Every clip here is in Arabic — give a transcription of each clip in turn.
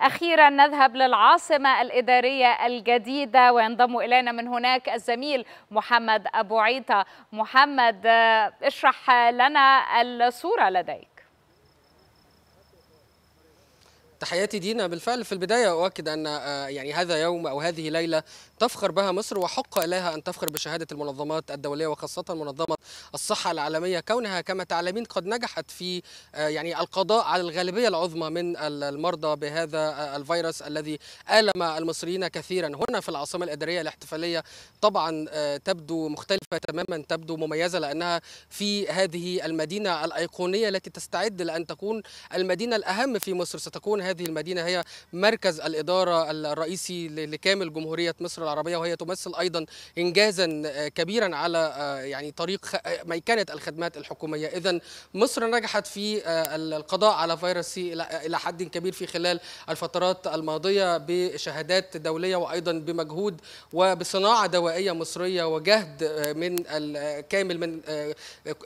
أخيرا نذهب للعاصمة الإدارية الجديدة وينضم إلينا من هناك الزميل محمد أبو عيطة محمد آه، اشرح لنا الصورة لديك تحياتي دينا بالفعل في البداية أؤكد أن آه، يعني هذا يوم أو هذه ليلة تفخر بها مصر وحق لها أن تفخر بشهادة المنظمات الدولية وخاصة منظمة الصحة العالمية كونها كما تعلمين قد نجحت في آه، يعني القضاء على الغالبية العظمى من المرضى بهذا آه، الفيروس الذي ألم المصريين كثيرا هنا في العاصمة الإدارية الاحتفالية طبعا تبدو مختلفة تماما تبدو مميزة لأنها في هذه المدينة الأيقونية التي تستعد لأن تكون المدينة الأهم في مصر ستكون هذه هذه المدينة هي مركز الإدارة الرئيسي لكامل جمهورية مصر العربية وهي تمثل أيضا إنجازا آه، كبيرا على آه، يعني طريق آه، ميكنة الخدمات الحكومية إذا مصر نجحت في القضاء على فيروس سي إلى حد كبير في خلال الفترات الماضية بشهادات دولية وأيضا بمجهود وبصناعة دوائية مصرية وجهد من الكامل من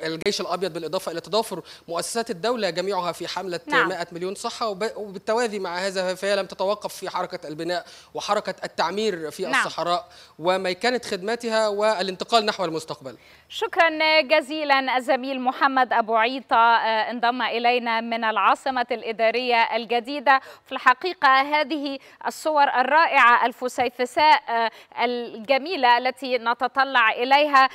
الجيش الأبيض بالإضافة إلى تضافر مؤسسات الدولة جميعها في حملة نعم. 100 مليون صحة وبالتالي متوازي مع هذا فهي لم تتوقف في حركة البناء وحركة التعمير في نعم. الصحراء وميكنة خدمتها والانتقال نحو المستقبل شكرا جزيلا الزميل محمد أبو عيطة آه، انضم إلينا من العاصمة الإدارية الجديدة في الحقيقة هذه الصور الرائعة الفسيفساء آه، الجميلة التي نتطلع إليها